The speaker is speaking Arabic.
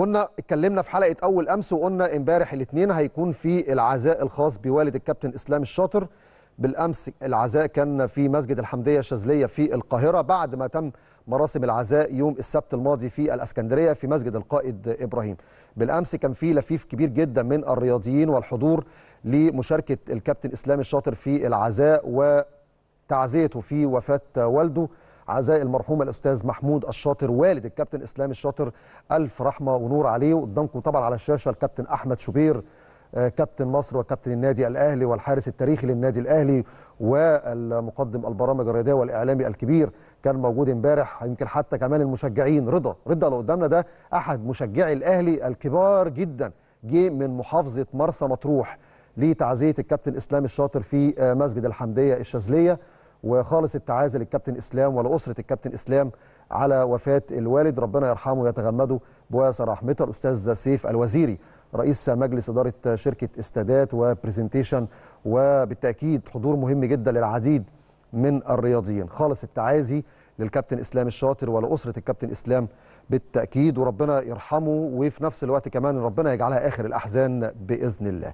كنا اتكلمنا في حلقه اول امس وقلنا امبارح الاثنين هيكون في العزاء الخاص بوالد الكابتن اسلام الشاطر بالامس العزاء كان في مسجد الحمديه الشاذليه في القاهره بعد ما تم مراسم العزاء يوم السبت الماضي في الاسكندريه في مسجد القائد ابراهيم. بالامس كان في لفيف كبير جدا من الرياضيين والحضور لمشاركه الكابتن اسلام الشاطر في العزاء وتعزيته في وفاه والده. عزاء المرحوم الاستاذ محمود الشاطر والد الكابتن اسلام الشاطر الف رحمه ونور عليه وقدامكم طبعا على الشاشه الكابتن احمد شوبير آه، كابتن مصر وكابتن النادي الاهلي والحارس التاريخي للنادي الاهلي والمقدم البرامج الرياضيه والاعلامي الكبير كان موجود امبارح يمكن حتى كمان المشجعين رضا رضا اللي قدامنا ده احد مشجعي الاهلي الكبار جدا جه من محافظه مرسى مطروح لتعزيه الكابتن اسلام الشاطر في آه، مسجد الحمديه الشاذليه وخالص التعازي للكابتن اسلام ولاسره الكابتن اسلام على وفاه الوالد ربنا يرحمه ويتغمده بواسع رحمته الاستاذ سيف الوزيري رئيس مجلس اداره شركه استادات وبرزنتيشن وبالتاكيد حضور مهم جدا للعديد من الرياضيين خالص التعازي للكابتن اسلام الشاطر ولاسره الكابتن اسلام بالتاكيد وربنا يرحمه وفي نفس الوقت كمان ربنا يجعلها اخر الاحزان باذن الله